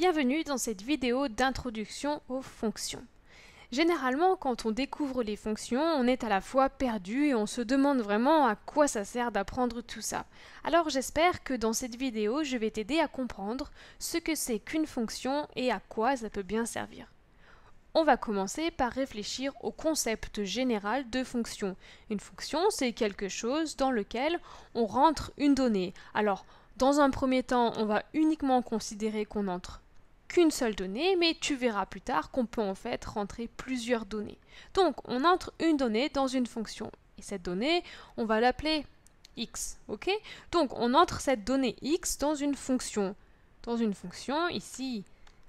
Bienvenue dans cette vidéo d'introduction aux fonctions. Généralement, quand on découvre les fonctions, on est à la fois perdu et on se demande vraiment à quoi ça sert d'apprendre tout ça. Alors j'espère que dans cette vidéo, je vais t'aider à comprendre ce que c'est qu'une fonction et à quoi ça peut bien servir. On va commencer par réfléchir au concept général de fonction. Une fonction, c'est quelque chose dans lequel on rentre une donnée. Alors, dans un premier temps, on va uniquement considérer qu'on entre qu'une seule donnée, mais tu verras plus tard qu'on peut en fait rentrer plusieurs données. Donc on entre une donnée dans une fonction, et cette donnée, on va l'appeler x, ok Donc on entre cette donnée x dans une fonction. Dans une fonction, ici,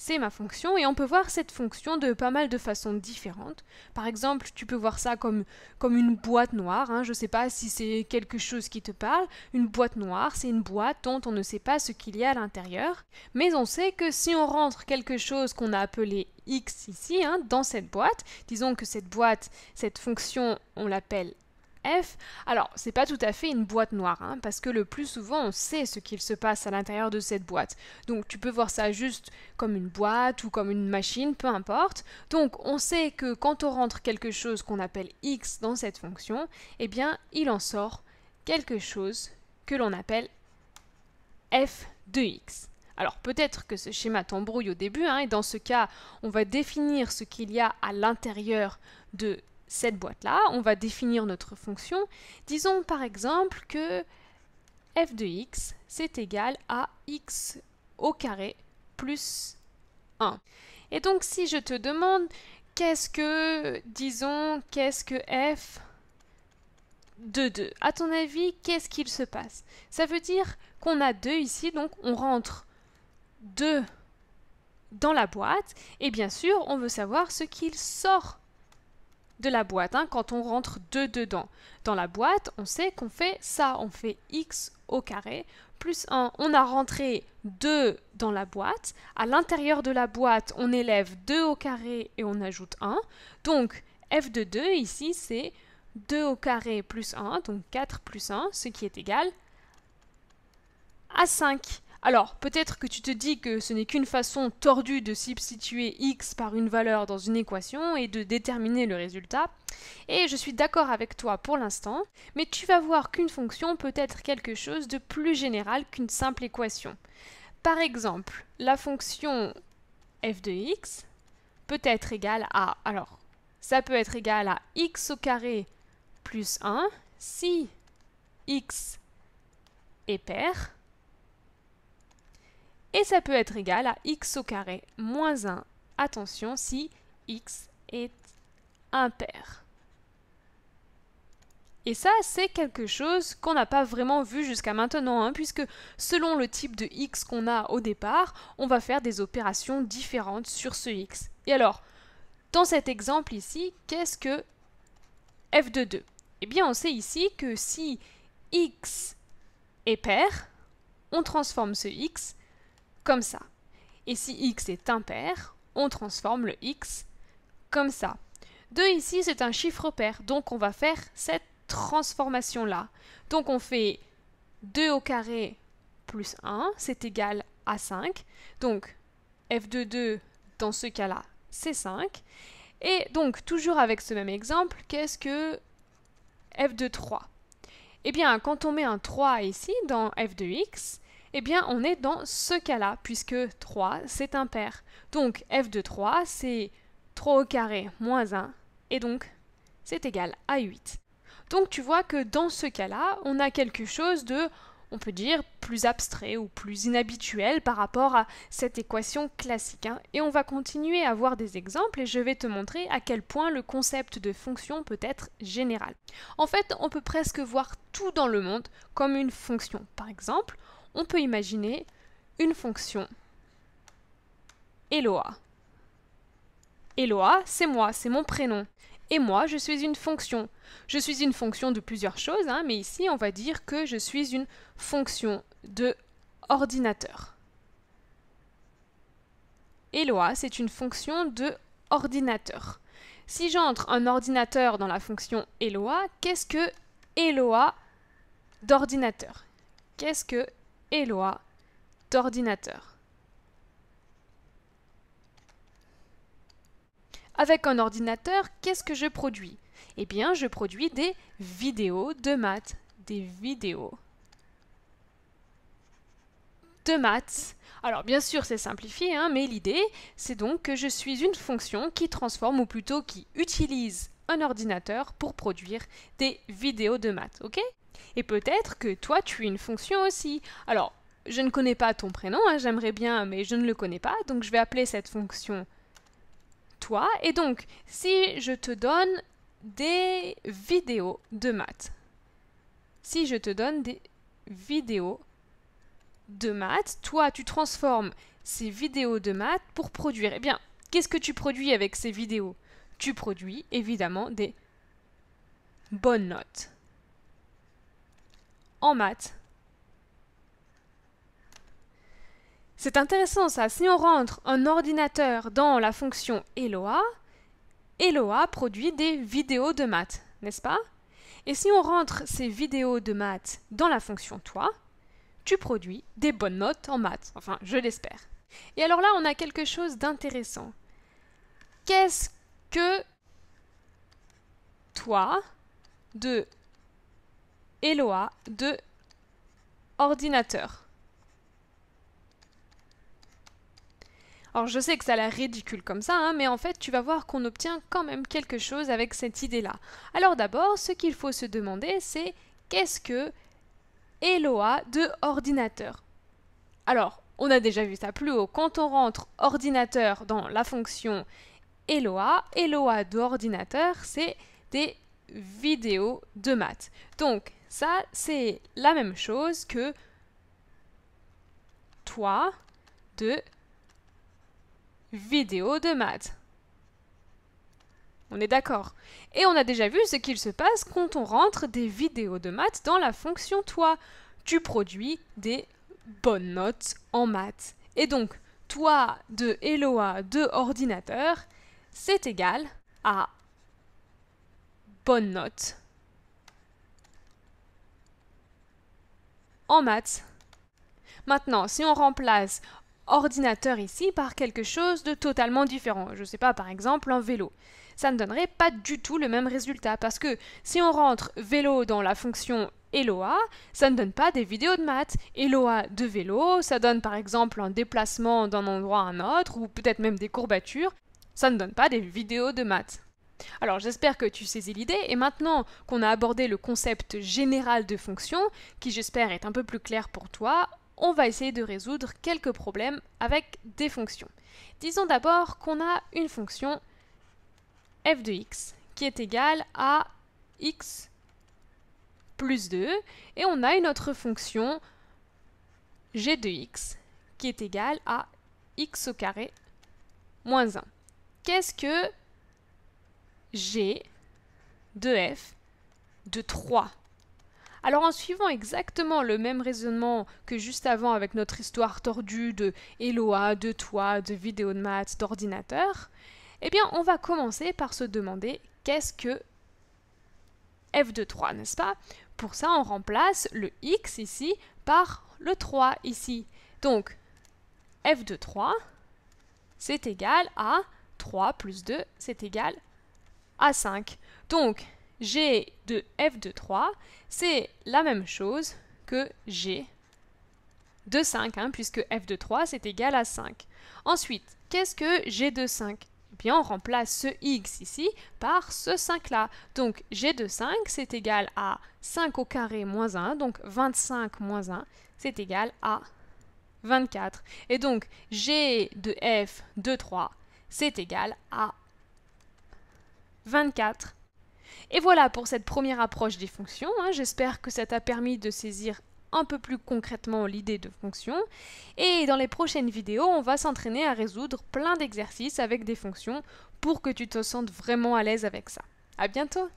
c'est ma fonction, et on peut voir cette fonction de pas mal de façons différentes. Par exemple, tu peux voir ça comme, comme une boîte noire, hein. je ne sais pas si c'est quelque chose qui te parle, une boîte noire, c'est une boîte dont on ne sait pas ce qu'il y a à l'intérieur, mais on sait que si on rentre quelque chose qu'on a appelé x ici, hein, dans cette boîte, disons que cette boîte, cette fonction, on l'appelle F. Alors, c'est pas tout à fait une boîte noire, hein, parce que le plus souvent, on sait ce qu'il se passe à l'intérieur de cette boîte. Donc, tu peux voir ça juste comme une boîte ou comme une machine, peu importe. Donc, on sait que quand on rentre quelque chose qu'on appelle x dans cette fonction, eh bien, il en sort quelque chose que l'on appelle f de x. Alors peut-être que ce schéma t'embrouille au début, hein, et dans ce cas, on va définir ce qu'il y a à l'intérieur de cette boîte-là, on va définir notre fonction. Disons par exemple que f de x, c'est égal à x au carré plus 1. Et donc si je te demande qu'est-ce que, disons, qu'est-ce que f de 2, à ton avis, qu'est-ce qu'il se passe Ça veut dire qu'on a 2 ici, donc on rentre 2 dans la boîte, et bien sûr, on veut savoir ce qu'il sort de la boîte, hein, quand on rentre 2 dedans. Dans la boîte, on sait qu'on fait ça, on fait x au carré plus 1. On a rentré 2 dans la boîte. À l'intérieur de la boîte, on élève 2 au carré et on ajoute 1. Donc f de 2 ici, c'est 2 au carré plus 1, donc 4 plus 1, ce qui est égal à 5. Alors, peut-être que tu te dis que ce n'est qu'une façon tordue de substituer x par une valeur dans une équation et de déterminer le résultat, et je suis d'accord avec toi pour l'instant, mais tu vas voir qu'une fonction peut être quelque chose de plus général qu'une simple équation. Par exemple, la fonction f de x peut être égale à... Alors, ça peut être égal à x au carré plus 1 si x est pair et ça peut être égal à x au carré moins 1, attention si x est impair. Et ça, c'est quelque chose qu'on n'a pas vraiment vu jusqu'à maintenant, hein, puisque selon le type de x qu'on a au départ, on va faire des opérations différentes sur ce x. Et alors, dans cet exemple ici, qu'est-ce que f de 2 Eh bien, on sait ici que si x est pair, on transforme ce x comme ça. Et si x est impair, on transforme le x comme ça. 2 ici, c'est un chiffre pair, donc on va faire cette transformation-là. Donc on fait 2 au carré plus 1, c'est égal à 5. Donc f de 2, dans ce cas-là, c'est 5. Et donc, toujours avec ce même exemple, qu'est-ce que f de 3 Eh bien, quand on met un 3 ici, dans f de x, eh bien, on est dans ce cas-là, puisque 3, c'est impair. Donc, f de 3, c'est 3 au carré moins 1, et donc, c'est égal à 8. Donc, tu vois que dans ce cas-là, on a quelque chose de, on peut dire, plus abstrait ou plus inhabituel par rapport à cette équation classique. Hein. Et on va continuer à voir des exemples et je vais te montrer à quel point le concept de fonction peut être général. En fait, on peut presque voir tout dans le monde comme une fonction. Par exemple, on peut imaginer une fonction Eloa. Eloa, c'est moi, c'est mon prénom. Et moi, je suis une fonction. Je suis une fonction de plusieurs choses, hein, mais ici, on va dire que je suis une fonction de ordinateur. Eloa, c'est une fonction de ordinateur. Si j'entre un ordinateur dans la fonction Eloa, qu'est-ce que Eloa d'ordinateur Qu'est-ce que loi d'ordinateur. Avec un ordinateur, qu'est-ce que je produis Eh bien, je produis des vidéos de maths, des vidéos de maths. Alors bien sûr c'est simplifié, hein, mais l'idée c'est donc que je suis une fonction qui transforme ou plutôt qui utilise un ordinateur pour produire des vidéos de maths, ok et peut-être que toi, tu as une fonction aussi. Alors, je ne connais pas ton prénom, hein, j'aimerais bien, mais je ne le connais pas, donc je vais appeler cette fonction toi. Et donc, si je te donne des vidéos de maths, si je te donne des vidéos de maths, toi, tu transformes ces vidéos de maths pour produire. Eh bien, qu'est-ce que tu produis avec ces vidéos Tu produis évidemment des bonnes notes en maths. C'est intéressant ça, si on rentre un ordinateur dans la fonction Eloa, Eloa produit des vidéos de maths, n'est-ce pas Et si on rentre ces vidéos de maths dans la fonction toi, tu produis des bonnes notes en maths, enfin je l'espère. Et alors là, on a quelque chose d'intéressant. Qu'est-ce que toi de Eloa de ordinateur. Alors je sais que ça a l'air ridicule comme ça, hein, mais en fait tu vas voir qu'on obtient quand même quelque chose avec cette idée-là. Alors d'abord, ce qu'il faut se demander, c'est qu'est-ce que Eloa de ordinateur Alors, on a déjà vu ça plus haut. Quand on rentre ordinateur dans la fonction Eloa, Eloa de ordinateur, c'est des vidéos de maths. Donc, ça, c'est la même chose que toi de vidéo de maths. On est d'accord. Et on a déjà vu ce qu'il se passe quand on rentre des vidéos de maths dans la fonction toi. Tu produis des bonnes notes en maths. Et donc, toi de Eloa de ordinateur, c'est égal à bonne notes. en maths. Maintenant, si on remplace ordinateur ici par quelque chose de totalement différent, je ne sais pas, par exemple un vélo, ça ne donnerait pas du tout le même résultat, parce que si on rentre vélo dans la fonction Eloa, ça ne donne pas des vidéos de maths. Eloa de vélo, ça donne par exemple un déplacement d'un endroit à un autre, ou peut-être même des courbatures, ça ne donne pas des vidéos de maths. Alors j'espère que tu saisis l'idée, et maintenant qu'on a abordé le concept général de fonction, qui j'espère est un peu plus clair pour toi, on va essayer de résoudre quelques problèmes avec des fonctions. Disons d'abord qu'on a une fonction f de x qui est égale à x plus 2 et on a une autre fonction g de x qui est égale à x au carré moins 1. Qu'est-ce que G de F de 3. Alors en suivant exactement le même raisonnement que juste avant avec notre histoire tordue de Eloa, de toi, de vidéo de maths, d'ordinateur, eh bien on va commencer par se demander qu'est-ce que f de 3, n'est-ce pas Pour ça on remplace le x ici par le 3 ici. Donc f de 3 c'est égal à 3 plus 2 c'est égal 5 Donc G de f de 3, c'est la même chose que G de 5, hein, puisque f de 3 c'est égal à 5. Ensuite, qu'est-ce que G de 5 eh bien, on remplace ce x ici par ce 5-là. Donc g de 5, c'est égal à 5 au carré moins 1, donc 25 moins 1, c'est égal à 24. Et donc g de f de 3, c'est égal à 24. Et voilà pour cette première approche des fonctions. Hein. J'espère que ça t'a permis de saisir un peu plus concrètement l'idée de fonction. Et dans les prochaines vidéos, on va s'entraîner à résoudre plein d'exercices avec des fonctions pour que tu te sentes vraiment à l'aise avec ça. À bientôt